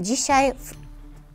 Dzisiaj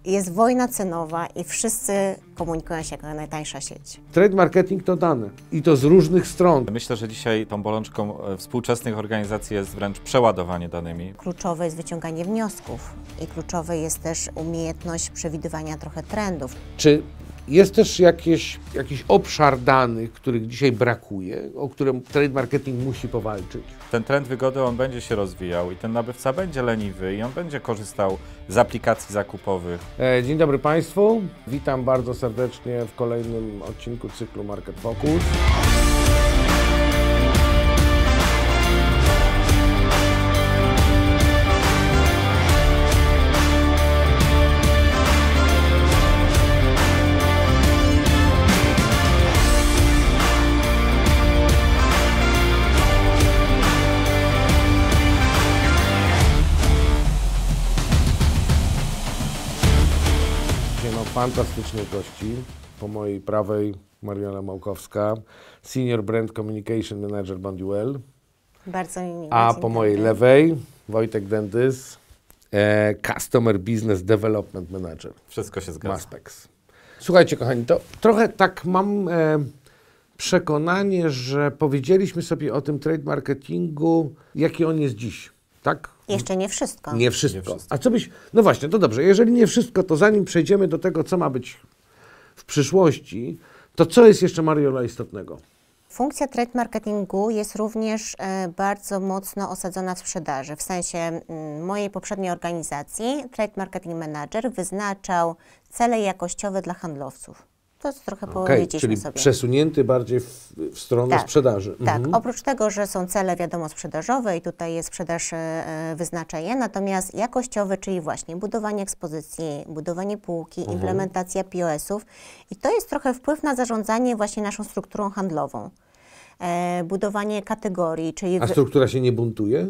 jest wojna cenowa i wszyscy komunikują się jako najtańsza sieć. Trade marketing to dane i to z różnych stron. Myślę, że dzisiaj tą bolączką e, współczesnych organizacji jest wręcz przeładowanie danymi. Kluczowe jest wyciąganie wniosków i kluczowe jest też umiejętność przewidywania trochę trendów. Czy jest też jakieś, jakiś obszar danych, których dzisiaj brakuje, o którym trade marketing musi powalczyć. Ten trend wygody on będzie się rozwijał i ten nabywca będzie leniwy i on będzie korzystał z aplikacji zakupowych. E, dzień dobry Państwu, witam bardzo serdecznie w kolejnym odcinku cyklu Market Focus. fantastycznych gości. Po mojej prawej Mariana Małkowska, Senior Brand Communication Manager Bonduel. Bardzo mi miło. A po mojej lewej Wojtek Dendys, e, Customer Business Development Manager. Wszystko się zgadza. Maspex. Słuchajcie, kochani, to trochę tak mam e, przekonanie, że powiedzieliśmy sobie o tym trade marketingu, jaki on jest dziś, tak? Jeszcze nie wszystko. Nie wszystko. Nie wszystko. A co byś. No właśnie, to dobrze. Jeżeli nie wszystko, to zanim przejdziemy do tego, co ma być w przyszłości, to co jest jeszcze Mariola istotnego? Funkcja trade marketingu jest również e, bardzo mocno osadzona w sprzedaży. W sensie mojej poprzedniej organizacji trade marketing manager wyznaczał cele jakościowe dla handlowców. To jest trochę okay, powiedzieliśmy czyli sobie. przesunięty bardziej w, w stronę tak, sprzedaży. Tak, mhm. oprócz tego, że są cele, wiadomo, sprzedażowe i tutaj jest sprzedaż e, wyznaczenie, natomiast jakościowe, czyli właśnie budowanie ekspozycji, budowanie półki, mhm. implementacja POS-ów i to jest trochę wpływ na zarządzanie właśnie naszą strukturą handlową. E, budowanie kategorii, czyli... A struktura się nie buntuje?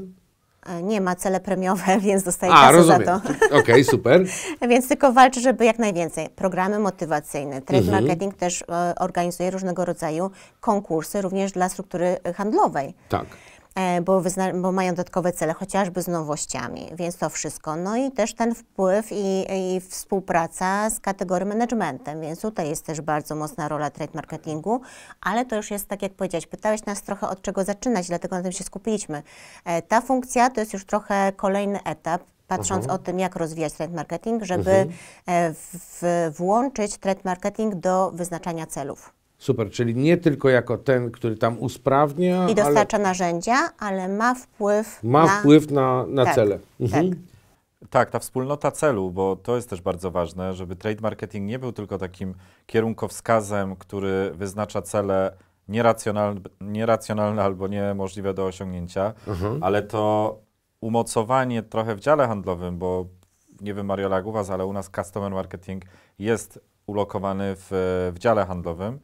E, nie ma cele premiowe, więc dostaje kasę rozumiem. za to. Okej, okay, super. więc tylko walczy, żeby jak najwięcej. Programy motywacyjne. Trade mhm. Marketing też e, organizuje różnego rodzaju konkursy, również dla struktury handlowej. Tak. E, bo, bo, mają dodatkowe cele, chociażby z nowościami, więc to wszystko. No i też ten wpływ i, i współpraca z kategorią managementem, więc tutaj jest też bardzo mocna rola trade marketingu, ale to już jest tak, jak powiedziałeś, pytałeś nas trochę od czego zaczynać, dlatego na tym się skupiliśmy. E, ta funkcja to jest już trochę kolejny etap, patrząc mhm. o tym, jak rozwijać trend marketing, żeby mhm. e, w, w, włączyć trend marketing do wyznaczania celów. Super, czyli nie tylko jako ten, który tam usprawnia. I dostarcza ale... narzędzia, ale ma wpływ ma na... wpływ na, na tak, cele. Mhm. Tak. Tak, ta wspólnota celu, bo to jest też bardzo ważne, żeby trade marketing nie był tylko takim kierunkowskazem, który wyznacza cele nieracjonalne, nieracjonalne albo niemożliwe do osiągnięcia, mhm. ale to umocowanie trochę w dziale handlowym, bo nie wiem Mariola Was, ale u nas customer marketing jest ulokowany w, w dziale handlowym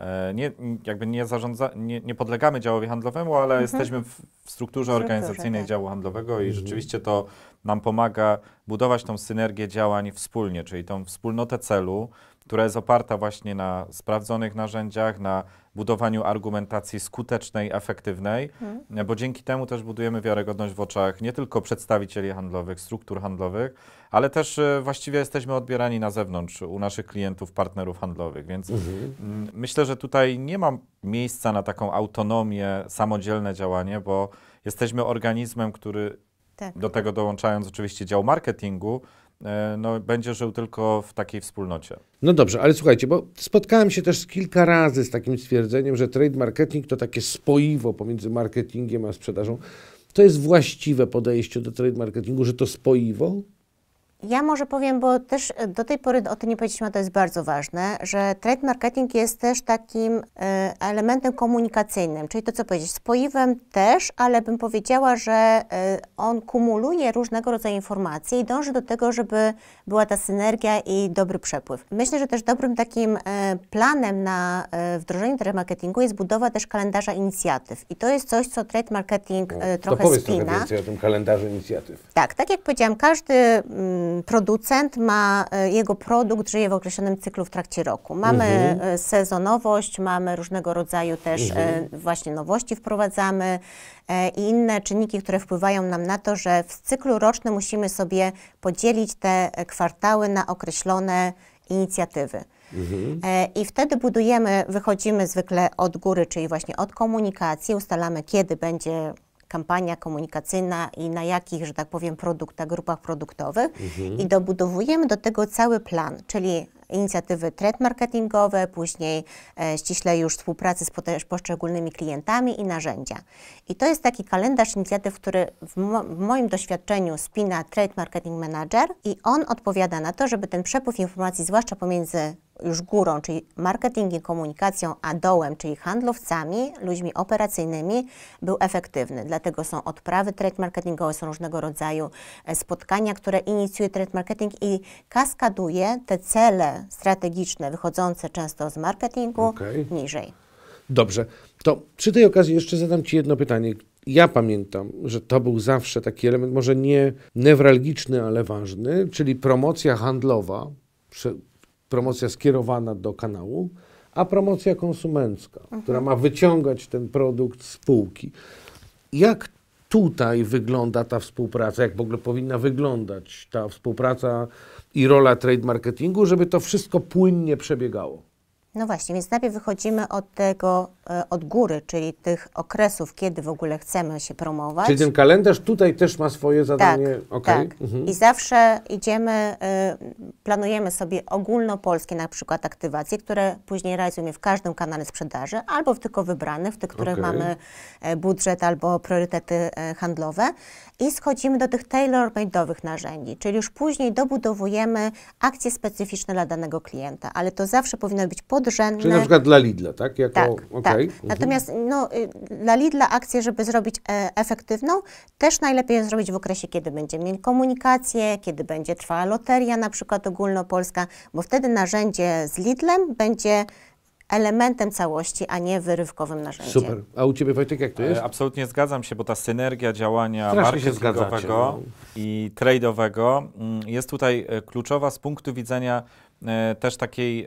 E, nie, jakby nie, zarządza, nie, nie podlegamy działowi handlowemu, ale mhm. jesteśmy w, w strukturze organizacyjnej tak. działu handlowego i mhm. rzeczywiście to nam pomaga budować tą synergię działań wspólnie, czyli tą wspólnotę celu, która jest oparta właśnie na sprawdzonych narzędziach, na budowaniu argumentacji skutecznej, efektywnej, hmm. bo dzięki temu też budujemy wiarygodność w oczach nie tylko przedstawicieli handlowych, struktur handlowych, ale też e, właściwie jesteśmy odbierani na zewnątrz u naszych klientów, partnerów handlowych, więc mhm. myślę, że tutaj nie ma miejsca na taką autonomię, samodzielne działanie, bo jesteśmy organizmem, który tak. do tego dołączając oczywiście dział marketingu, E, no, będzie żył tylko w takiej wspólnocie. No dobrze, ale słuchajcie, bo spotkałem się też kilka razy z takim stwierdzeniem, że trade marketing to takie spoiwo pomiędzy marketingiem a sprzedażą. To jest właściwe podejście do trade marketingu, że to spoiwo ja może powiem, bo też e, do tej pory o tym nie powiedzieliśmy, a to jest bardzo ważne, że trade marketing jest też takim e, elementem komunikacyjnym, czyli to, co powiedzieć, z też, ale bym powiedziała, że e, on kumuluje różnego rodzaju informacje i dąży do tego, żeby była ta synergia i dobry przepływ. Myślę, że też dobrym takim planem na wdrożenie trade marketingu jest budowa też kalendarza inicjatyw i to jest coś, co trade marketing no, trochę to powiedz spina. powiedz trochę więcej o tym kalendarzu inicjatyw. Tak, tak jak powiedziałam, każdy mm, producent ma, e, jego produkt żyje w określonym cyklu w trakcie roku. Mamy mhm. E, sezonowość, mamy różnego rodzaju też e, mhm. właśnie nowości wprowadzamy i inne czynniki, które wpływają nam na to, że w cyklu rocznym musimy sobie podzielić te kwartały na określone inicjatywy. Mhm. I wtedy budujemy, wychodzimy zwykle od góry, czyli właśnie od komunikacji, ustalamy kiedy będzie kampania komunikacyjna i na jakich, że tak powiem, produktach, grupach produktowych mhm. i dobudowujemy do tego cały plan, czyli inicjatywy trend marketingowe, później e, ściśle już współpracy z poszczególnymi klientami i narzędzia. I to jest taki kalendarz inicjatyw, który w, mo w, moim doświadczeniu spina Trade Marketing Manager i on odpowiada na to, żeby ten przepływ informacji, zwłaszcza pomiędzy już górą, czyli marketingiem, komunikacją, a dołem, czyli handlowcami, ludźmi operacyjnymi, był efektywny. Dlatego są odprawy trade marketingowe, są różnego rodzaju e, spotkania, które inicjuje trade marketing i kaskaduje te cele strategiczne wychodzące często z marketingu okay. niżej. Dobrze. To przy tej okazji jeszcze zadam Ci jedno pytanie. Ja pamiętam, że to był zawsze taki element, może nie newralgiczny, ale ważny, czyli promocja handlowa promocja skierowana do kanału, a promocja konsumencka, mhm. która ma wyciągać ten produkt z półki. Jak tutaj wygląda ta współpraca, jak w ogóle powinna wyglądać ta współpraca i rola trade marketingu, żeby to wszystko płynnie przebiegało? No właśnie, więc najpierw wychodzimy od tego E, od góry, czyli tych okresów, kiedy w ogóle chcemy się promować. Czyli ten kalendarz tutaj też ma swoje tak, zadanie. Tak, okay. tak. Mhm. I zawsze idziemy, y, planujemy sobie ogólnopolskie na przykład aktywacje, które później realizujemy w każdym kanale sprzedaży, albo w tylko wybranych, w tych, których okay. mamy e, budżet albo priorytety e, handlowe. I schodzimy do tych tailor-made'owych narzędzi, czyli już później dobudowujemy akcje specyficzne dla danego klienta, ale to zawsze powinno być podrzędne. Czyli na przykład dla Lidla, tak? Jako, tak, okay. tak. Okay. Mhm. Natomiast no, y, dla Lidla akcję, żeby zrobić e, efektywną, też najlepiej ją zrobić w okresie, kiedy będzie mieli komunikację, kiedy będzie trwała loteria na przykład ogólnopolska, bo wtedy narzędzie z Lidlem będzie elementem całości, a nie wyrywkowym narzędziem. Super. A u Ciebie Wojtek, jak to jest? E, absolutnie zgadzam się, bo ta synergia działania Strasznie marketingowego no. i trade'owego mm, jest tutaj e, kluczowa z punktu widzenia e, też takiej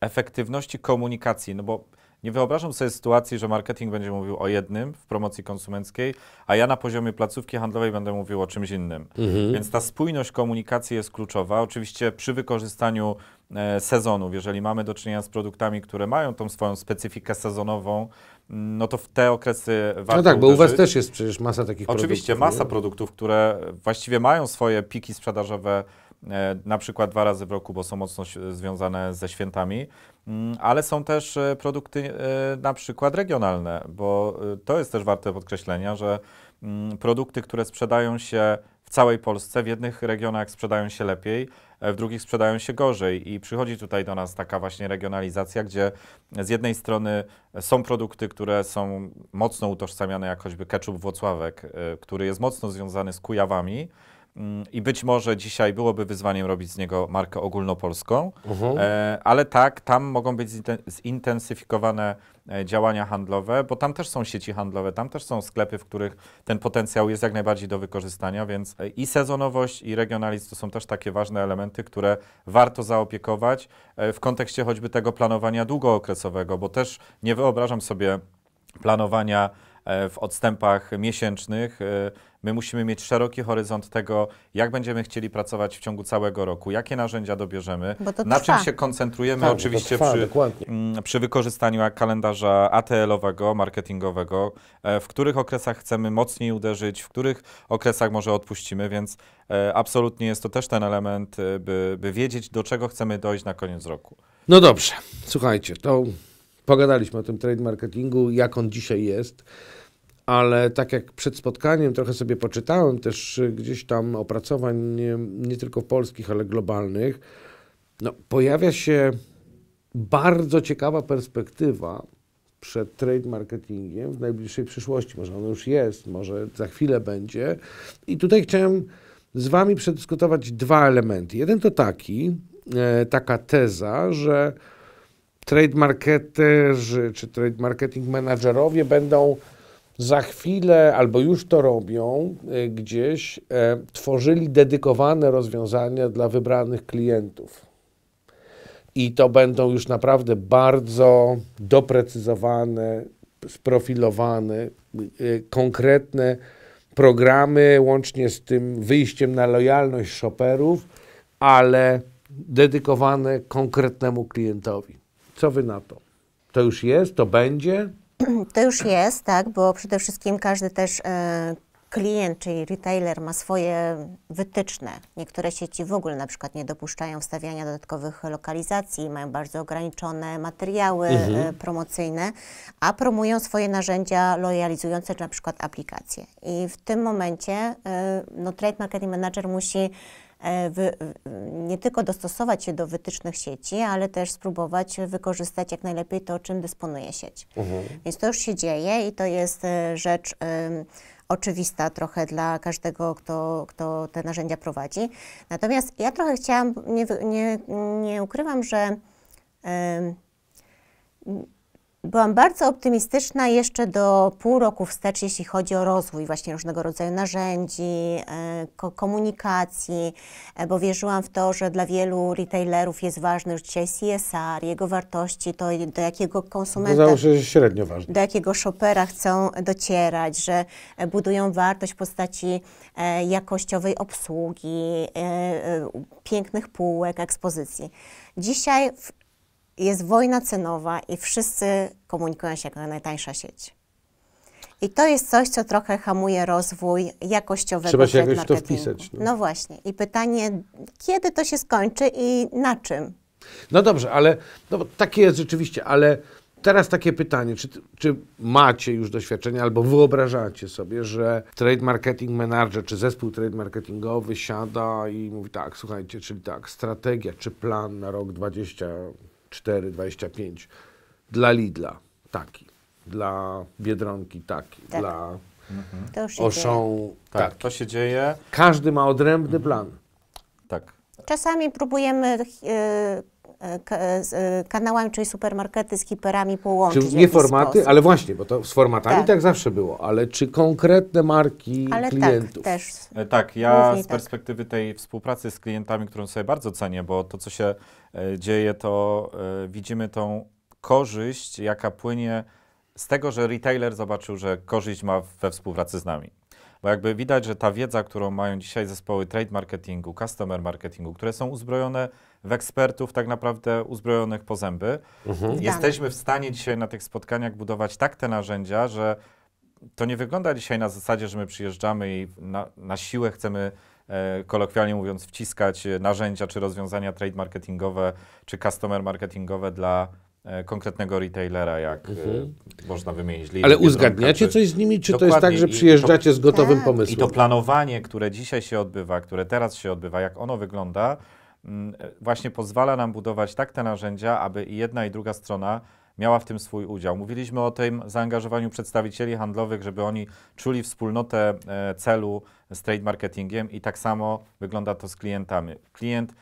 efektywności komunikacji, no bo nie wyobrażam sobie sytuacji, że marketing będzie mówił o jednym w promocji konsumenckiej, a ja na poziomie placówki handlowej będę mówił o czymś innym. Mhm. Więc ta spójność komunikacji jest kluczowa. Oczywiście przy wykorzystaniu e, sezonów, jeżeli mamy do czynienia z produktami, które mają tą swoją specyfikę sezonową, mm, no to w te okresy warto No tak, bo uderzyć. u Was też jest przecież masa takich Oczywiście, produktów. Oczywiście, masa nie? produktów, które właściwie mają swoje piki sprzedażowe, e, na przykład dwa razy w roku, bo są mocno związane ze świętami. Mm, ale są też e, produkty e, na przykład regionalne, bo e, to jest też warte podkreślenia, że mm, produkty, które sprzedają się w całej Polsce, w jednych regionach sprzedają się lepiej, w drugich sprzedają się gorzej. I przychodzi tutaj do nas taka właśnie regionalizacja, gdzie z jednej strony są produkty, które są mocno utożsamiane, jak choćby ketchup Włocławek, który jest mocno związany z Kujawami, Mm, I być może dzisiaj byłoby wyzwaniem robić z niego markę ogólnopolską, mhm. e, ale tak, tam mogą być zintensyfikowane e, działania handlowe, bo tam też są sieci handlowe, tam też są sklepy, w których ten potencjał jest jak najbardziej do wykorzystania, więc e, i sezonowość, i regionalizm to są też takie ważne elementy, które warto zaopiekować w kontekście choćby tego planowania długookresowego, bo też nie wyobrażam sobie planowania E, w odstępach miesięcznych. E, my musimy mieć szeroki horyzont tego, jak będziemy chcieli pracować w ciągu całego roku, jakie narzędzia dobierzemy, na czym się koncentrujemy tak, oczywiście trwa, przy, mm, przy, wykorzystaniu kalendarza ATL-owego, marketingowego, e, w których okresach chcemy mocniej uderzyć, w których okresach może odpuścimy, więc absolutnie jest to też ten element, by, by wiedzieć, do czego chcemy dojść na koniec roku. No dobrze, słuchajcie, to pogadaliśmy o tym trade marketingu, jak on dzisiaj jest ale tak jak przed spotkaniem trochę sobie poczytałem też y, gdzieś tam opracowań nie, nie tylko polskich, ale globalnych, no, pojawia się bardzo ciekawa perspektywa przed trade marketingiem w najbliższej przyszłości. Może ono już jest, może za chwilę będzie. I tutaj chciałem z Wami przedyskutować dwa elementy. Jeden to taki, e, taka teza, że trade marketerzy czy trade marketing menadżerowie będą za chwilę albo już to robią e, gdzieś, e, tworzyli dedykowane rozwiązania dla wybranych klientów. I to będą już naprawdę bardzo doprecyzowane, sprofilowane, e, konkretne programy, łącznie z tym wyjściem na lojalność shopperów, ale dedykowane konkretnemu klientowi. Co wy na to? To już jest, to będzie. To już jest, tak, bo przede wszystkim każdy też e, klient, czyli retailer ma swoje wytyczne. Niektóre sieci w ogóle na przykład nie dopuszczają wstawiania dodatkowych lokalizacji, mają bardzo ograniczone materiały e, mhm. promocyjne, a promują swoje narzędzia lojalizujące, czy na przykład aplikacje. I w tym momencie e, no, Trade Marketing Manager musi E, wy, nie tylko dostosować się do wytycznych sieci, ale też spróbować wykorzystać jak najlepiej to, czym dysponuje sieć. Mhm. Więc to już się dzieje i to jest e, rzecz oczywista trochę dla każdego, kto, kto te narzędzia prowadzi. Natomiast ja trochę chciałam, nie, nie, nie ukrywam, że y, Byłam bardzo optymistyczna jeszcze do pół roku wstecz, jeśli chodzi o rozwój właśnie różnego rodzaju narzędzi, e, komunikacji, e, bo wierzyłam w to, że dla wielu retailerów jest ważny już dzisiaj CSR, jego wartości, to do jakiego konsumenta... że średnio ważne. Do jakiego shoppera chcą docierać, że e, budują wartość w postaci jakościowej obsługi, pięknych półek, ekspozycji. Dzisiaj w jest wojna cenowa i wszyscy komunikują się jako najtańsza sieć. I to jest coś, co trochę hamuje rozwój jakościowego Trzeba się jakoś to wpisać. No. no właśnie. I pytanie, kiedy to się skończy i na czym? No dobrze, ale no, takie jest rzeczywiście, ale teraz takie pytanie, czy, czy macie już doświadczenie albo wyobrażacie sobie, że trade marketing manager czy zespół trade marketingowy siada i mówi tak, słuchajcie, czyli tak, strategia czy plan na rok 20 25. Dla Lidla taki, dla Biedronki taki, tak. dla mhm. Oszą tak, taki. To się dzieje. Każdy ma odrębny mhm. plan. Tak. Czasami próbujemy yy, kanałami, czyli supermarkety z hiperami połączyć. nie formaty, sposób. ale właśnie, bo to z formatami tak. tak. zawsze było, ale czy konkretne marki ale tak, klientów? Tak, też. Tak, ja z tak. perspektywy tak. tej współpracy z klientami, którą sobie bardzo cenię, bo to, co się E, dzieje, to e, widzimy tą korzyść, jaka płynie z tego, że retailer zobaczył, że korzyść ma we współpracy z nami. Bo jakby widać, że ta wiedza, którą mają dzisiaj zespoły trade marketingu, customer marketingu, które są uzbrojone w ekspertów tak naprawdę uzbrojonych po zęby, mhm. jesteśmy w stanie dzisiaj na tych spotkaniach budować tak te narzędzia, że to nie wygląda dzisiaj na zasadzie, że my przyjeżdżamy i na, na siłę chcemy E, kolokwialnie mówiąc, wciskać e, narzędzia czy rozwiązania trade marketingowe czy customer marketingowe dla e, konkretnego retailera, jak mhm. można wymienić. Lidl, Ale uzgadniacie coś z nimi, czy Dokładnie. to jest tak, że przyjeżdżacie to, z gotowym tak. pomysłem? I to planowanie, które dzisiaj się odbywa, które teraz się odbywa, jak ono wygląda, mm, właśnie pozwala nam budować tak te narzędzia, aby i jedna i druga strona miała w tym swój udział. Mówiliśmy o tym zaangażowaniu przedstawicieli handlowych, żeby oni czuli wspólnotę e, celu z trade marketingiem i tak samo wygląda to z klientami. Klient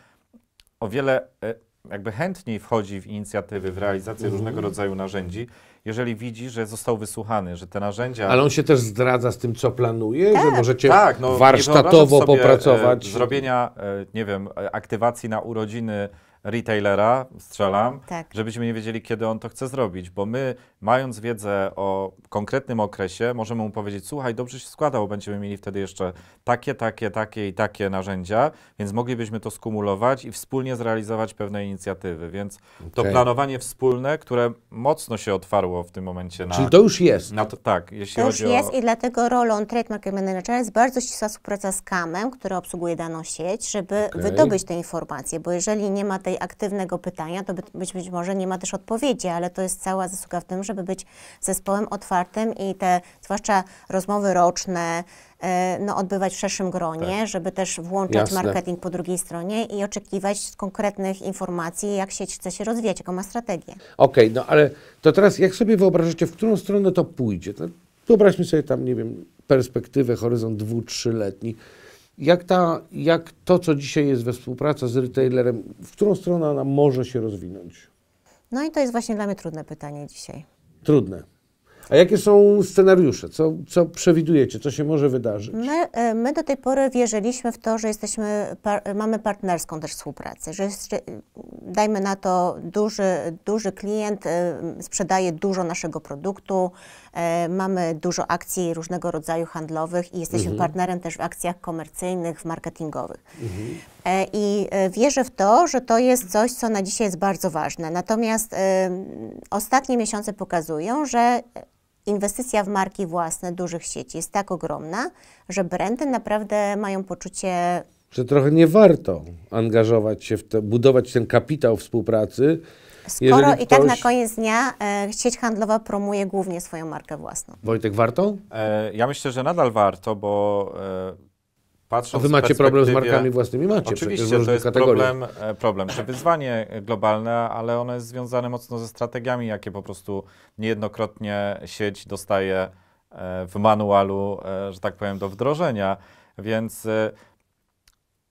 o wiele e, jakby chętniej wchodzi w inicjatywy, w realizację różnego rodzaju narzędzi, jeżeli widzi, że został wysłuchany, że te narzędzia. Ale on się też zdradza z tym, co planuje, tak, że możecie tak, no, warsztatowo e, popracować. E, zrobienia, e, nie wiem, aktywacji na urodziny retailera, strzelam, tak. żebyśmy nie wiedzieli, kiedy on to chce zrobić, bo my, mając wiedzę o konkretnym okresie, możemy mu powiedzieć, słuchaj, dobrze się składa, bo będziemy mieli wtedy jeszcze takie, takie, takie i takie narzędzia, więc moglibyśmy to skumulować i wspólnie zrealizować pewne inicjatywy, więc to planowanie wspólne, które mocno się otwarło w tym momencie na... Czyli to już jest. Na to, tak, jeśli to już o... jest i dlatego rolą Trade Market jest bardzo ścisła współpraca z KAM-em, który obsługuje daną sieć, żeby okay. wydobyć te informacje, bo jeżeli nie ma tej aktywnego pytania, to być, być może nie ma też odpowiedzi, ale to jest cała zasługa w tym, żeby być zespołem otwartym i te, zwłaszcza rozmowy roczne, e, no, odbywać w szerszym gronie, tak. żeby też włączać Jasne. marketing po drugiej stronie i oczekiwać konkretnych informacji, jak sieć chce się rozwijać, jaką ma strategię. Okej, okay, no ale to teraz jak sobie wyobrażacie, w którą stronę to pójdzie? To wyobraźmy sobie tam, nie wiem, perspektywę, horyzont dwu, trzyletni. letni jak, ta, jak to, co dzisiaj jest we współpracy z retailerem, w którą stronę ona może się rozwinąć? No i to jest właśnie dla mnie trudne pytanie dzisiaj. Trudne. A jakie są scenariusze? Co, co przewidujecie? Co się może wydarzyć? My, e, my do tej pory wierzyliśmy w to, że jesteśmy, par, mamy partnerską też współpracę, że jest, dajmy na to duży, duży klient e, sprzedaje dużo naszego produktu, E, mamy dużo akcji różnego rodzaju handlowych i jesteśmy mhm. partnerem też w akcjach komercyjnych, w marketingowych. Mhm. E, I e, wierzę w to, że to jest coś, co na dzisiaj jest bardzo ważne. Natomiast ostatnie miesiące pokazują, że inwestycja w marki własne dużych sieci jest tak ogromna, że brandy naprawdę mają poczucie. Że trochę nie warto angażować się w to, budować ten kapitał współpracy, Skoro Jeżeli i ktoś... tak na koniec dnia e, sieć handlowa promuje głównie swoją markę własną. Wojtek, warto? E, ja myślę, że nadal warto, bo e, patrząc A wy macie problem z markami własnymi? Macie Oczywiście, to jest problem, e, problem czy wyzwanie globalne, ale ono jest związane mocno ze strategiami, jakie po prostu niejednokrotnie sieć dostaje e, w manualu, e, że tak powiem, do wdrożenia. Więc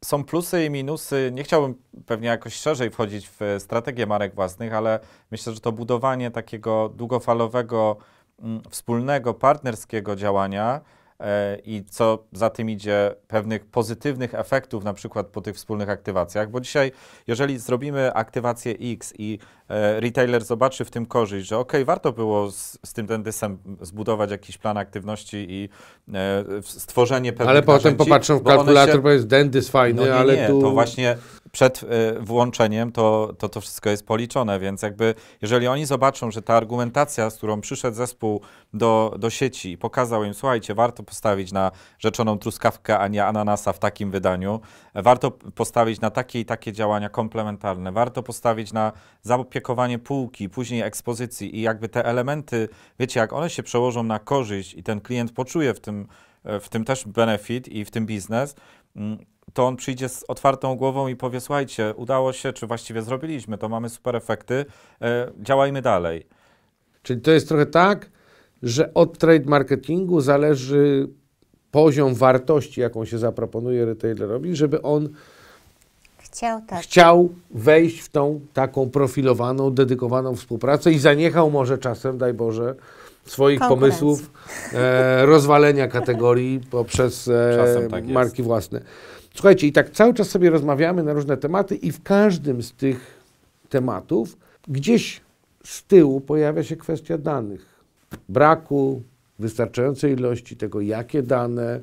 są plusy i minusy. Nie chciałbym pewnie jakoś szerzej wchodzić w strategię marek własnych, ale myślę, że to budowanie takiego długofalowego, mm, wspólnego, partnerskiego działania E, i co za tym idzie, pewnych pozytywnych efektów, na przykład po tych wspólnych aktywacjach, bo dzisiaj, jeżeli zrobimy aktywację X i e, retailer zobaczy w tym korzyść, że ok, warto było z, z tym dendysem zbudować jakiś plan aktywności i e, stworzenie pewnych Ale potem popatrzą w kalkulator, bo, się... jest dendys fajny, no nie, ale nie, tu... to właśnie przed włączeniem to, to to wszystko jest policzone, więc jakby jeżeli oni zobaczą, że ta argumentacja, z którą przyszedł zespół do, do sieci i pokazał im, słuchajcie, warto postawić na rzeczoną truskawkę, a nie ananasa w takim wydaniu. Warto postawić na takie i takie działania komplementarne. Warto postawić na zaopiekowanie półki, później ekspozycji i jakby te elementy, wiecie, jak one się przełożą na korzyść i ten klient poczuje w tym, e, w tym też benefit i w tym biznes, mm, to on przyjdzie z otwartą głową i powie: Słuchajcie, udało się, czy właściwie zrobiliśmy to, mamy super efekty, e, działajmy dalej. Czyli to jest trochę tak, że od trade marketingu zależy poziom wartości, jaką się zaproponuje retailerowi, żeby on chciał, tak. chciał wejść w tą taką profilowaną, dedykowaną współpracę i zaniechał może czasem, daj Boże, swoich pomysłów e, rozwalenia kategorii poprzez e, tak marki jest. własne. Słuchajcie, i tak cały czas sobie rozmawiamy na różne tematy, i w każdym z tych tematów gdzieś z tyłu pojawia się kwestia danych braku wystarczającej ilości tego, jakie dane,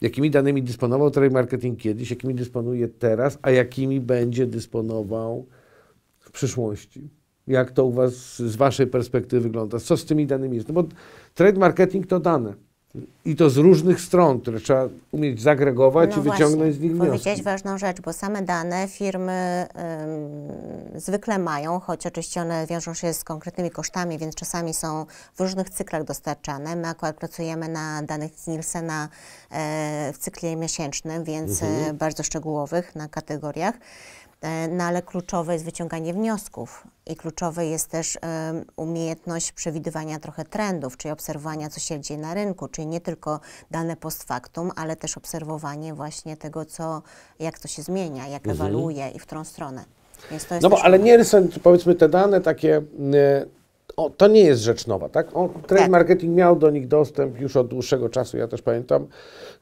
jakimi danymi dysponował marketing kiedyś, jakimi dysponuje teraz, a jakimi będzie dysponował w przyszłości. Jak to u Was z Waszej perspektywy wygląda? Co z tymi danymi jest? No bo trade marketing to dane. I to z różnych stron, które trzeba umieć zagregować no i wyciągnąć właśnie. z nich wnioski. Powiedziałeś ważną rzecz, bo same dane firmy ym, zwykle mają, choć oczywiście one wiążą się z konkretnymi kosztami, więc czasami są w różnych cyklach dostarczane. My akurat pracujemy na danych z Nielsena y, w cyklu miesięcznym, więc e, mhm. y, bardzo szczegółowych na kategoriach. E, no ale kluczowe jest wyciąganie wniosków i kluczowe jest też e, umiejętność przewidywania trochę trendów, czyli obserwowania, co się dzieje na rynku, czyli nie tylko dane post factum, ale też obserwowanie właśnie tego, co, jak to się zmienia, jak mhm. ewoluuje i w którą stronę. no bo, ale nie są, powiedzmy, te dane takie e, o, to nie jest rzecz nowa, tak? On, trade tak. marketing miał do nich dostęp już od dłuższego czasu, ja też pamiętam.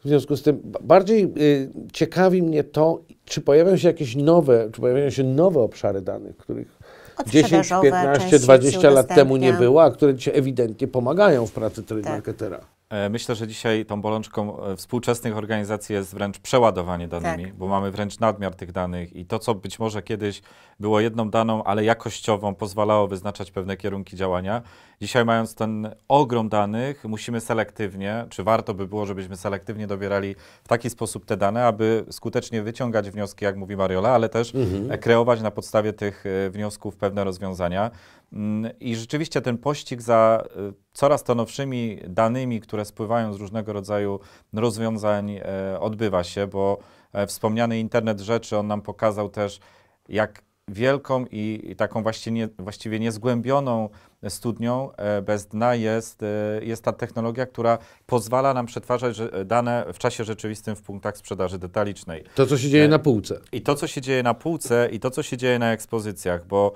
W związku z tym bardziej y, ciekawi mnie to, czy pojawiają się jakieś nowe, czy pojawiają się nowe obszary danych, których 10, 15, 20 lat temu nie było, a które dzisiaj ewidentnie pomagają w pracy telemarketera. Tak. E, myślę, że dzisiaj tą bolączką e, współczesnych organizacji jest wręcz przeładowanie danymi, tak. bo mamy wręcz nadmiar tych danych i to, co być może kiedyś było jedną daną, ale jakościową, pozwalało wyznaczać pewne kierunki działania. Dzisiaj mając ten ogrom danych, musimy selektywnie, czy warto by było, żebyśmy selektywnie dobierali w taki sposób te dane, aby skutecznie wyciągać wnioski, jak mówi Mariola, ale też mhm. E, kreować na podstawie tych wniosków pewne rozwiązania. Mm, I rzeczywiście ten pościg za y, coraz to nowszymi danymi, które spływają z różnego rodzaju rozwiązań, e, odbywa się, bo e, wspomniany internet rzeczy, on nam pokazał też, jak wielką i, taką właśnie nie, właściwie niezgłębioną studnią e, bez dna jest, e, jest ta technologia, która pozwala nam przetwarzać e, dane w czasie rzeczywistym w punktach sprzedaży detalicznej. To, co się dzieje na półce. I to, co się dzieje na półce i to, co się dzieje na ekspozycjach, bo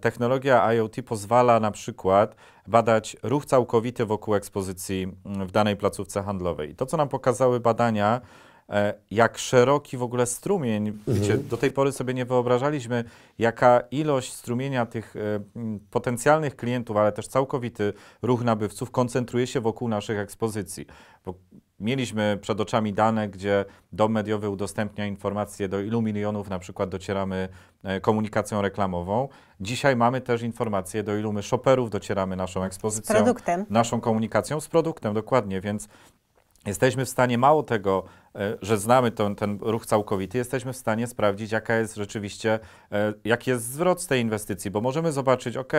technologia IoT pozwala na przykład badać ruch całkowity wokół ekspozycji mm, w danej placówce handlowej. I to, co nam pokazały badania, E, jak szeroki w ogóle strumień. Mhm. Wiecie, do tej pory sobie nie wyobrażaliśmy, jaka ilość strumienia tych e, potencjalnych klientów, ale też całkowity ruch nabywców koncentruje się wokół naszych ekspozycji. Bo mieliśmy przed oczami dane, gdzie dom mediowy udostępnia informacje, do ilu milionów na przykład docieramy e, komunikacją reklamową. Dzisiaj mamy też informacje, do ilu my shopperów docieramy naszą ekspozycją. Z produktem. Naszą komunikacją z produktem, dokładnie, więc jesteśmy w stanie mało tego, e, że znamy ten, ten, ruch całkowity, jesteśmy w stanie sprawdzić, jaka jest rzeczywiście, e, jaki jest zwrot z tej inwestycji, bo możemy zobaczyć, ok,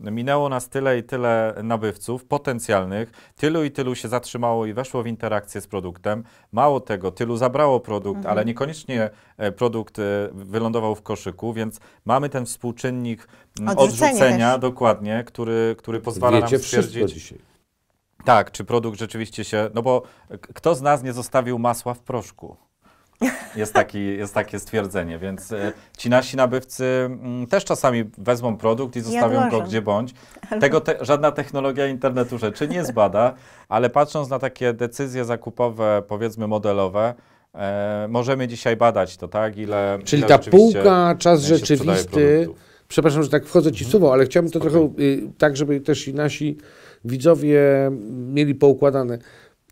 minęło nas tyle i tyle nabywców potencjalnych, tylu i tylu się zatrzymało i weszło w interakcję z produktem, mało tego, tylu zabrało produkt, mhm. ale niekoniecznie e, produkt wylądował w koszyku, więc mamy ten współczynnik odrzucenia, odrzucenia dokładnie, który, który pozwala Wiecie nam stwierdzić... Dzisiaj. Tak, czy produkt rzeczywiście się. No bo kto z nas nie zostawił masła w proszku? Jest, taki, jest takie stwierdzenie, więc e, ci nasi nabywcy m, mm, też czasami wezmą produkt i zostawią ja go gdzie bądź. Tego te, żadna technologia internetu rzeczy nie zbada, ale patrząc na takie decyzje zakupowe, powiedzmy modelowe, e, możemy dzisiaj badać to, tak? Ile, Czyli ile ta półka, czas rzeczywisty. Przepraszam, że tak wchodzę ci w słowo, ale chciałbym to trochę y, tak, żeby też i nasi widzowie mieli poukładane.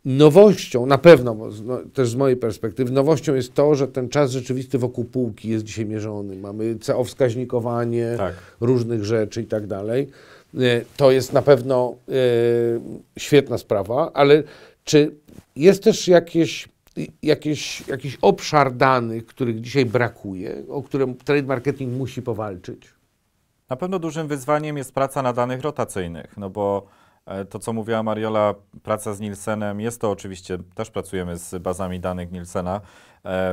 Nowością, na pewno, bo z, no, też z mojej perspektywy, nowością jest to, że ten czas rzeczywisty wokół półki jest dzisiaj mierzony. Mamy CO wskaźnikowanie tak. różnych rzeczy i tak dalej. E, to jest na pewno e, świetna sprawa, ale czy jest też jakieś, jakieś, jakiś obszar danych, których dzisiaj brakuje, o którym trade marketing musi powalczyć? Na pewno dużym wyzwaniem jest praca na danych rotacyjnych, no bo E, to, co mówiła Mariola, praca z Nielsenem, jest to oczywiście, też pracujemy z bazami danych Nielsena e,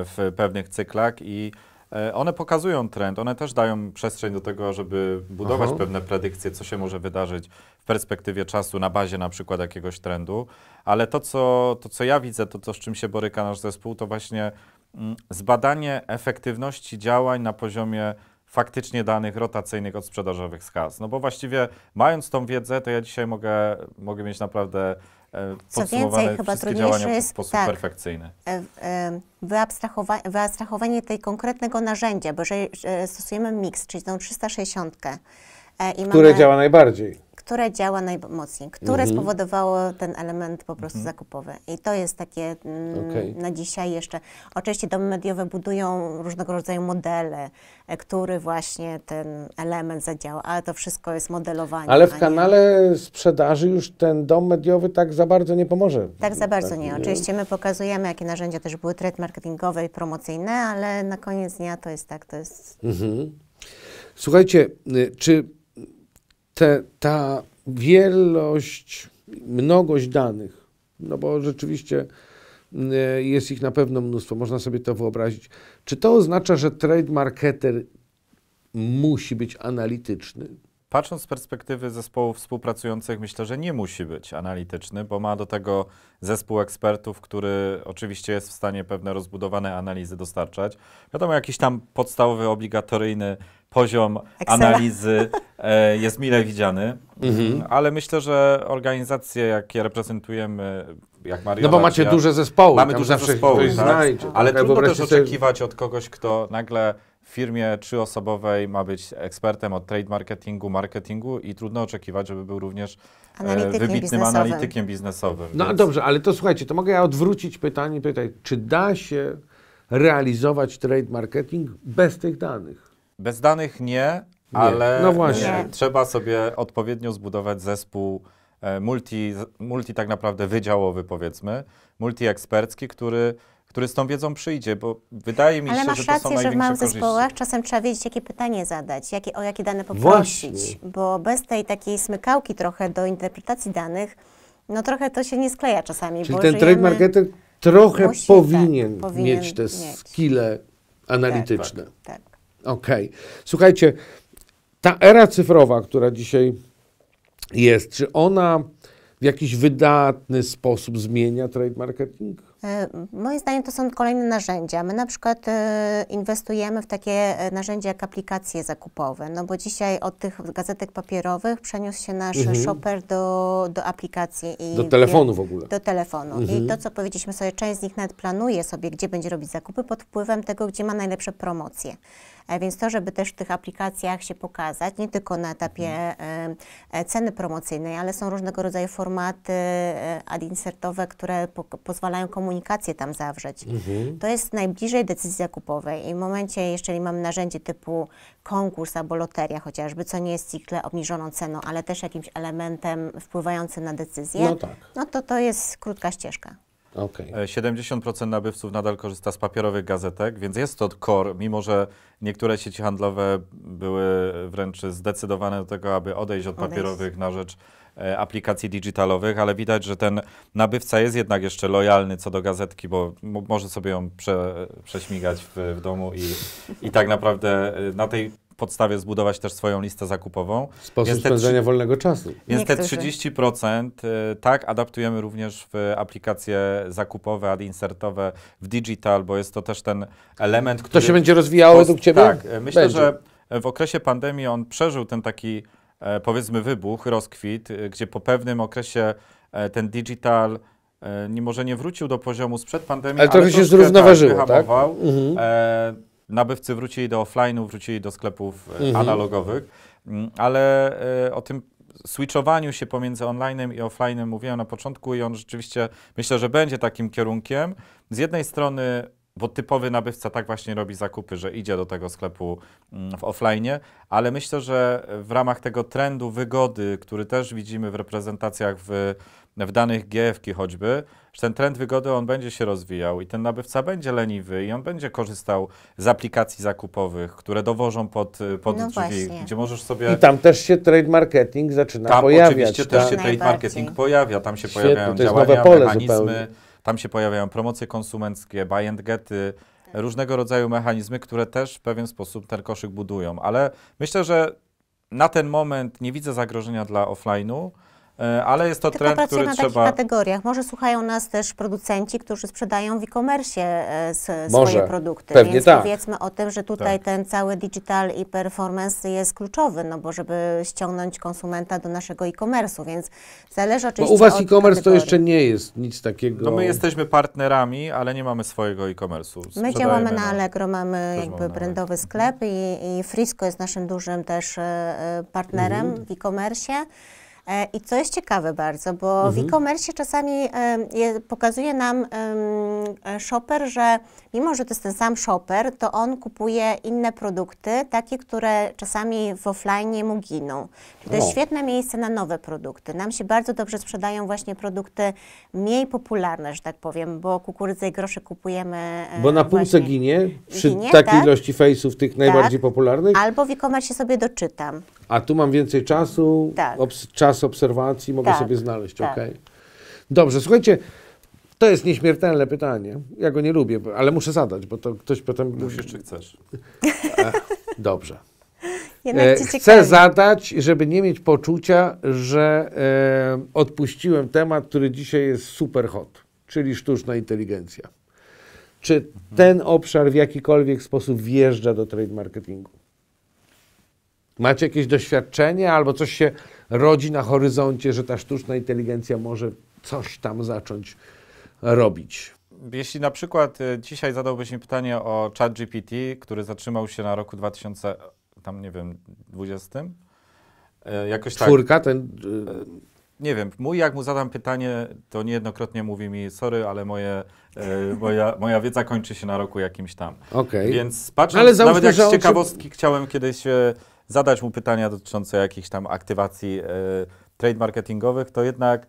w pewnych cyklach i e, one pokazują trend, one też dają przestrzeń do tego, żeby budować Aha. pewne predykcje, co się może wydarzyć w perspektywie czasu na bazie na przykład jakiegoś trendu, ale to, co, to, co ja widzę, to, to z czym się boryka nasz zespół, to właśnie mm, zbadanie efektywności działań na poziomie faktycznie danych rotacyjnych od sprzedażowych skaz. No bo właściwie mając tą wiedzę, to ja dzisiaj mogę, mogę mieć naprawdę e, co więcej, chyba trudniejsze jest w sposób tak, perfekcyjny. E, e, Wyabstrahowa wyabstrahowanie tej konkretnego narzędzia, bo jeżeli stosujemy mix, czyli tą 360. I Które mamy, działa najbardziej? które działa najmocniej, które mhm. spowodowało ten element po prostu mhm. zakupowy. I to jest takie mm, okay. na dzisiaj jeszcze. Oczywiście domy mediowe budują różnego rodzaju modele, e, który właśnie ten element zadziała, ale to wszystko jest modelowanie. Ale w kanale sprzedaży już ten dom mediowy tak za bardzo nie pomoże. Tak za bardzo tak, nie. Oczywiście my pokazujemy, jakie narzędzia też były trend marketingowe i promocyjne, ale na koniec dnia to jest tak, to jest... Mhm. Słuchajcie, y, czy te, ta wielość, mnogość danych, no bo rzeczywiście e, jest ich na pewno mnóstwo, można sobie to wyobrazić. Czy to oznacza, że trade marketer musi być analityczny? Patrząc z perspektywy zespołów współpracujących, myślę, że nie musi być analityczny, bo ma do tego zespół ekspertów, który oczywiście jest w stanie pewne rozbudowane analizy dostarczać. Wiadomo, jakiś tam podstawowy, obligatoryjny poziom Excela. analizy e, jest mile widziany, mhm. ale myślę, że organizacje, jakie reprezentujemy, jak Mario. No bo macie duże zespoły. Mamy duże zespoły, tak? znajdzie, ale tak? trudno też oczekiwać sobie... od kogoś, kto nagle w firmie trzyosobowej ma być ekspertem od trade marketingu, marketingu i trudno oczekiwać, żeby był również e, analitykiem wybitnym biznesowym. analitykiem biznesowym. No więc... dobrze, ale to słuchajcie, to mogę ja odwrócić pytanie tutaj, czy da się realizować trade marketing bez tych danych? Bez danych nie, nie. ale no właśnie. trzeba sobie odpowiednio zbudować zespół e, multi, multi tak naprawdę wydziałowy powiedzmy, multiekspercki, który który z tą wiedzą przyjdzie, bo wydaje mi Ale się, że to rację, są że w małych korzyści. zespołach czasem trzeba wiedzieć, jakie pytanie zadać, jakie, o jakie dane poprosić, Właśnie. bo bez tej takiej smykałki trochę do interpretacji danych, no trochę to się nie skleja czasami. Czyli ten trade marketer trochę Musi, tak, powinien, tak, powinien, mieć te skille analityczne. Tak. tak. Okej. Okay. Słuchajcie, ta era cyfrowa, która dzisiaj jest, czy ona w jakiś wydatny sposób zmienia trade marketing? E, moim zdaniem to są kolejne narzędzia. My na przykład e, inwestujemy w takie e, narzędzia jak aplikacje zakupowe, no bo dzisiaj od tych gazetek papierowych przeniósł się nasz mhm. shopper do, do aplikacji. I do telefonu w ogóle. Do telefonu. Mhm. I to, co powiedzieliśmy sobie, część z nich nawet planuje sobie, gdzie będzie robić zakupy pod wpływem tego, gdzie ma najlepsze promocje. E, więc to, żeby też w tych aplikacjach się pokazać, nie tylko na etapie e, e, ceny promocyjnej, ale są różnego rodzaju formaty adinsertowe, które po pozwalają komunikację tam zawrzeć. Mhm. To jest najbliżej decyzji zakupowej i w momencie, jeżeli mamy narzędzie typu konkurs albo loteria chociażby, co nie jest cikle obniżoną ceną, ale też jakimś elementem wpływającym na decyzję, no, tak. no to to jest krótka ścieżka. Okay. 70% e, nabywców nadal korzysta z papierowych gazetek, więc jest to core, mimo że niektóre sieci handlowe były wręcz zdecydowane do tego, aby odejść od papierowych na rzecz e, aplikacji digitalowych, ale widać, że ten nabywca jest jednak jeszcze lojalny co do gazetki, bo może sobie ją prze, prześmigać w, w domu i, i tak naprawdę e, na tej podstawie zbudować też swoją listę zakupową. Sposób jest te, wolnego czasu. Więc te 30% y, tak adaptujemy również w aplikacje zakupowe, ad w digital, bo jest to też ten element, który... To się będzie rozwijało według Ciebie? Tak, y, myślę, będzie. że y, w okresie pandemii on przeżył ten taki powiedzmy wybuch, rozkwit, gdzie po pewnym okresie ten digital nie, może nie wrócił do poziomu sprzed pandemii, ale, ale trochę się tak, zrównoważyło, tak? tak? Mhm. E, nabywcy wrócili do offline'u, wrócili do sklepów e, mhm. analogowych, mm, ale e, o tym switchowaniu się pomiędzy online'em i offline'em mówiłem na początku i on rzeczywiście myślę, że będzie takim kierunkiem. Z jednej strony bo typowy nabywca tak właśnie robi zakupy, że idzie do tego sklepu mm, w offline, ale myślę, że w ramach tego trendu wygody, który też widzimy w reprezentacjach w, w danych GFK choćby, że ten trend wygody on będzie się rozwijał i ten nabywca będzie leniwy i on będzie korzystał z aplikacji zakupowych, które dowożą pod, pod no drzwi, właśnie. gdzie możesz sobie... I tam też się trade marketing zaczyna tam pojawiać. Tam oczywiście też się tak? trade marketing pojawia, tam się Świetnie, pojawiają działania, mechanizmy. Zupełnie tam się pojawiają promocje konsumenckie, buy and gety, tak. różnego rodzaju mechanizmy, które też w pewien sposób ten koszyk budują. Ale myślę, że na ten moment nie widzę zagrożenia dla offline'u. E, ale jest to Tylko trend, który na trzeba... takich kategoriach. Może słuchają nas też producenci, którzy sprzedają w e-commerce e, swoje produkty. Pewnie Więc tak. powiedzmy o tym, że tutaj tak. ten cały digital i performance jest kluczowy, no bo żeby ściągnąć konsumenta do naszego e-commerce'u, więc zależy oczywiście bo u Was e-commerce to jeszcze nie jest nic takiego... No my jesteśmy partnerami, ale nie mamy swojego e-commerce'u. My działamy na Allegro, mamy jakby brandowy sklep i, i, Frisco jest naszym dużym też e, partnerem mhm. w e-commerce'ie. E, I co jest ciekawe bardzo, bo mhm. w e-commerce czasami e, pokazuje nam e, shopper, że mimo, że to jest ten sam shopper, to on kupuje inne produkty, takie, które czasami w offline mu giną. Czyli to jest no. świetne miejsce na nowe produkty. Nam się bardzo dobrze sprzedają właśnie produkty mniej popularne, że tak powiem, bo kukurydzę i grosze kupujemy. Bo na półce ginie przy ginie, takiej tak? ilości fejsów tych tak. najbardziej popularnych? Albo w e-commerce sobie doczytam. A tu mam więcej czasu, tak. czas czas obserwacji mogę tak, sobie znaleźć, tak. okej. Okay. Dobrze, słuchajcie, to jest nieśmiertelne pytanie. Ja go nie lubię, ale muszę zadać, bo to ktoś potem... Musisz czy chcesz? E, dobrze. E, chcę zadać, żeby nie mieć poczucia, że e, odpuściłem temat, który dzisiaj jest super hot, czyli sztuczna inteligencja. Czy mhm. ten obszar w jakikolwiek sposób wjeżdża do trade marketingu? Macie jakieś doświadczenie albo coś się rodzi na horyzoncie, że ta sztuczna inteligencja może coś tam zacząć robić. Jeśli na przykład e, dzisiaj zadałbyś mi pytanie o ChatGPT, który zatrzymał się na roku 2000, tam nie wiem, 20, e, jakoś tak. Czwórka, ten... E, nie wiem, mój jak mu zadam pytanie, to niejednokrotnie mówi mi, sorry, ale moje, moja, moja wiedza kończy się na roku jakimś tam. Okay. Więc patrząc, ale nawet jak z ciekawostki chciałem kiedyś zadać mu pytania dotyczące jakichś tam aktywacji y, trade marketingowych, to jednak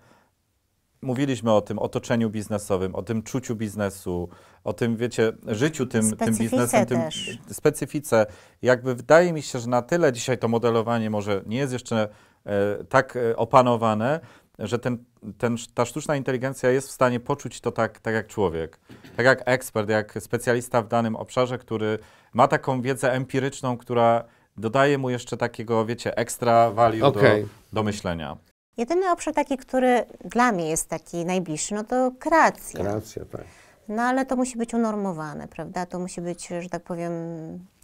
mówiliśmy o tym otoczeniu biznesowym, o tym czuciu biznesu, o tym, wiecie, życiu tym, specyfice tym biznesem, też. tym specyfice. Jakby wydaje mi się, że na tyle dzisiaj to modelowanie może nie jest jeszcze y, tak y, opanowane, że ten, ten, ta sztuczna inteligencja jest w stanie poczuć to tak, tak jak człowiek, tak jak ekspert, jak specjalista w danym obszarze, który ma taką wiedzę empiryczną, która dodaje mu jeszcze takiego, wiecie, ekstra value okay. do, do myślenia. Jedyny obszar taki, który dla mnie jest taki najbliższy, no to kreacja. Kreacja, tak. No ale to musi być unormowane, prawda? To musi być, że tak powiem,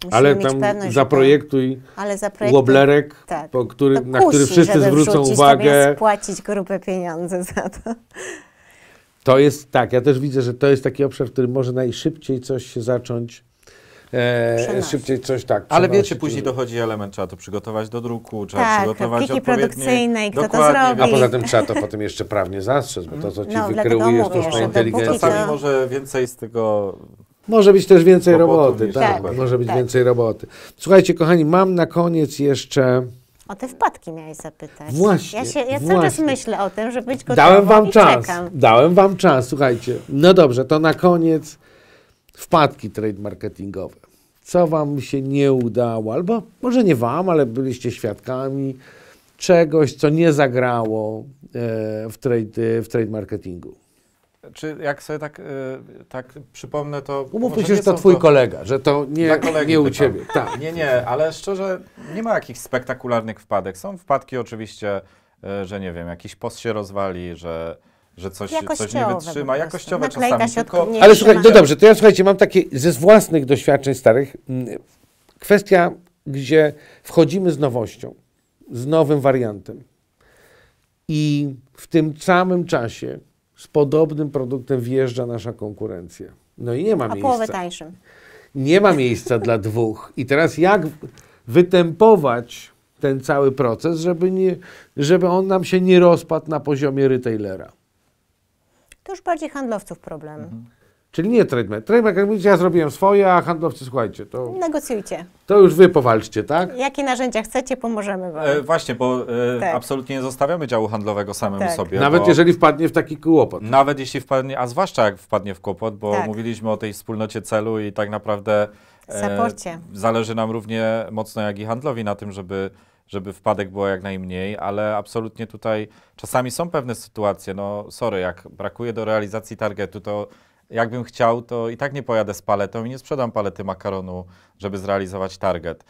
musimy ale mieć tam pewność. Zaprojektuj że ale zaprojektuj woblerek, tak. po który, kusi, na który wszyscy zwrócą uwagę. Sobie spłacić grupę pieniędzy za to. To jest tak, ja też widzę, że to jest taki obszar, w którym może najszybciej coś się zacząć e, szybciej coś tak. Ale wiecie, później dochodzi element, trzeba to przygotować do druku, trzeba tak, przygotować pliki produkcyjne i kto to zrobi. A poza tym trzeba to potem jeszcze prawnie zastrzec, bo to, co ci no, wykryłuje sztuczna inteligencja. Czasami może więcej z tego może być też więcej roboty, tak, tak, Może być tak. więcej roboty. Słuchajcie, kochani, mam na koniec jeszcze. O te wpadki miałeś zapytać. Właśnie. Ja, się, ja właśnie. cały czas myślę o tym, żeby być gotową Dałem wam czas. Czekam. Dałem wam czas, słuchajcie. No dobrze, to na koniec wpadki trade marketingowe co wam się nie udało, albo może nie wam, ale byliście świadkami czegoś, co nie zagrało e, w trade, w trade marketingu. Czy jak sobie tak, e, tak przypomnę, to. Umówmy się, że to twój to... kolega, że to nie, nie u ciebie. Tak. Nie, nie, ale szczerze nie ma jakichś spektakularnych wpadek. Są wpadki oczywiście, e, że nie wiem, jakiś post się rozwali, że że coś, coś nie wytrzyma. Jakościowe czasami się tylko... Ale słuchaj, no dobrze, to ja słuchajcie, mam takie ze własnych doświadczeń starych mm, kwestia, gdzie wchodzimy z nowością, z nowym wariantem i w tym samym czasie z podobnym produktem wjeżdża nasza konkurencja. No i nie ma miejsca. miejsca. połowę tańszym. Nie ma miejsca dla dwóch. I teraz jak wytempować ten cały proces, żeby, nie, żeby on nam się nie rozpadł na poziomie retailera? to już bardziej handlowców problem. Mhm. Czyli nie trademark. Trademark, jak mówicie, ja zrobiłem swoje, a handlowcy, słuchajcie, to... Negocjujcie. To już wy powalczcie, tak? Jakie narzędzia chcecie, pomożemy wam. E, właśnie, bo e, tak. absolutnie nie zostawiamy działu handlowego samemu tak. sobie. Nawet jeżeli wpadnie w taki kłopot. Nawet jeśli wpadnie, a zwłaszcza jak wpadnie w kłopot, bo tak. mówiliśmy o tej wspólnocie celu i tak naprawdę... E, zależy nam równie mocno jak i handlowi na tym, żeby żeby wpadek było jak najmniej, ale absolutnie tutaj czasami są pewne sytuacje, no sorry, jak brakuje do realizacji targetu, to jakbym chciał, to i tak nie pojadę z paletą i nie sprzedam palety makaronu, żeby zrealizować target.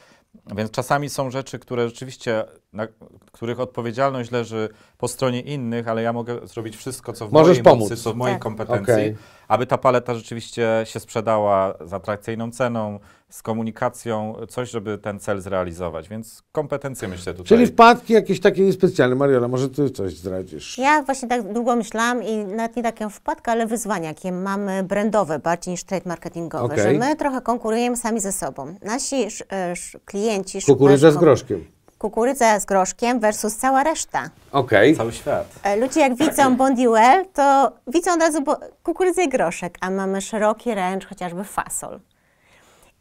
Więc czasami są rzeczy, które rzeczywiście, na których odpowiedzialność leży po stronie innych, ale ja mogę zrobić wszystko, co w Możesz mojej pomóc. mocy, co w mojej tak. kompetencji, okay. aby ta paleta rzeczywiście się sprzedała z atrakcyjną ceną, z komunikacją coś, żeby ten cel zrealizować, więc kompetencje myślę tutaj. Czyli wpadki jakieś takie specjalne. Mariola, może ty coś zdradzisz? Ja właśnie tak długo myślałam i nawet nie takie wpadka, ale wyzwania, jakie mamy brandowe bardziej niż trade marketingowe, okay. że my trochę konkurujemy sami ze sobą. Nasi sz, e, sz, klienci... Kukurydza z groszkiem kukurydza z groszkiem versus cała reszta. Okej. Okay. Cały świat. E, ludzie jak widzą Bondiwell, to widzą od razu kukurydzę i groszek, a mamy szeroki ręcz, chociażby fasol.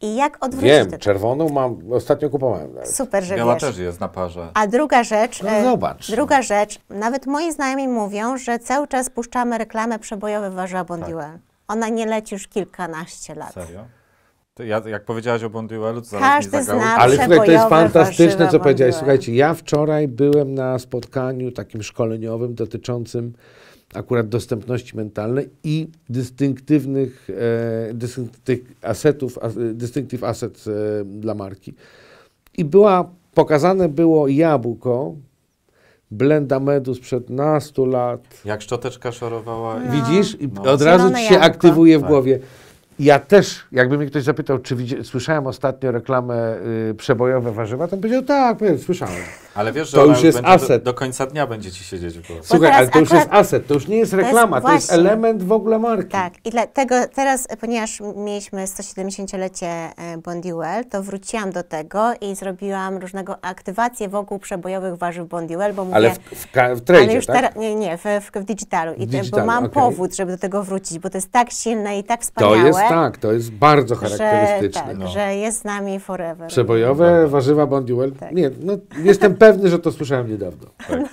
I jak odwrócić Wiem, czerwoną mam, ostatnio kupowałem. Super, że Biała wiesz. też jest na parze. A druga rzecz, no, e, zobacz. druga rzecz, nawet moi znajomi mówią, że cały czas puszczamy reklamę przebojowe warzywa Bondiuel. Tak. Ona nie leci już kilkanaście lat. Serio? Ja, jak powiedziałaś o Bondiuelu, to zaraz Każdy mi zna Ale słuchaj, to jest fantastyczne, co powiedziałaś. Słuchajcie, ja wczoraj byłem na spotkaniu takim szkoleniowym dotyczącym akurat dostępności mentalnej i dystynktywnych, e, dystynktywnych asetów, as, dystynktyw e, dla marki. I była, pokazane było jabłko, blenda medu przed nastu lat. Jak szczoteczka szorowała. No. Widzisz? I no. Od razu ci się jabłko. aktywuje w tak. głowie. Ja też, jakby mnie ktoś zapytał, czy słyszałem ostatnio reklamę y, przebojowe warzywa, to bym powiedział, tak, powiem, słyszałem. Ale wiesz, że to już jest aset. Do, do, końca dnia będzie ci siedzieć w głowie. Słuchaj, no ale to już jest aset, to już nie jest reklama, to jest, to jest element w ogóle marki. Tak, i dlatego teraz, ponieważ mieliśmy 170-lecie Bondiwell, to wróciłam do tego i zrobiłam różnego aktywację wokół przebojowych warzyw Bondiwell, bo mówię... Ale w, w, w ale już tak? nie, nie, w, w, w digitalu. I digitalu, bo mam okay. powód, żeby do tego wrócić, bo to jest tak silne i tak wspaniałe. To jest tak, to jest bardzo charakterystyczne. Że, tak, no. że jest z nami forever. Przebojowe no, no, warzywa Bondiwell. Tak. Nie, no jestem pewny, że to słyszałem niedawno. Tak. No,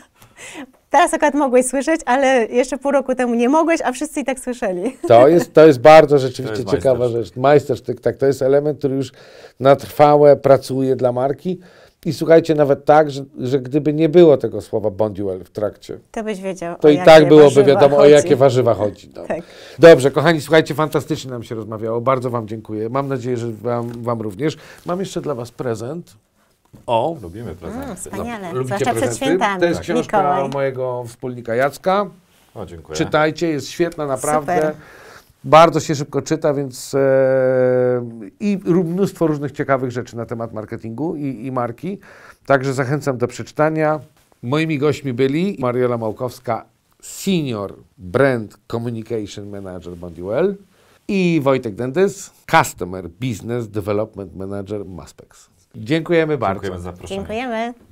teraz akurat mogłeś słyszeć, ale jeszcze pół roku temu nie mogłeś, a wszyscy i tak słyszeli. To jest, to jest bardzo rzeczywiście jest ciekawa rzecz. Majstersztyk, tak, to jest element, który już na trwałe pracuje dla marki. I słuchajcie, nawet tak, że, że gdyby nie było tego słowa Bonduel w trakcie, to byś wiedział. To i tak byłoby wiadomo, chodzi. o jakie warzywa chodzi. No. Tak. Dobrze, kochani, słuchajcie, fantastycznie nam się rozmawiało. Bardzo Wam dziękuję. Mam nadzieję, że Wam, wam również. Mam jeszcze dla Was prezent. O! Lubimy mm, prezenty. Mm, wspaniale. Lubicie Zwłaszcza prezenty? przed świętami. To jest książka Mikołaj. mojego wspólnika Jacka. O, dziękuję. Czytajcie, jest świetna naprawdę. Super. Bardzo się szybko czyta, więc e, i mnóstwo różnych ciekawych rzeczy na temat marketingu i, i marki. Także zachęcam do przeczytania. Moimi gośćmi byli Mariola Małkowska, Senior Brand Communication Manager Bondiwell i Wojtek Dendys, Customer Business Development Manager Maspex. Dziękujemy bardzo. Dziękujemy za zaproszenie. Dziękujemy.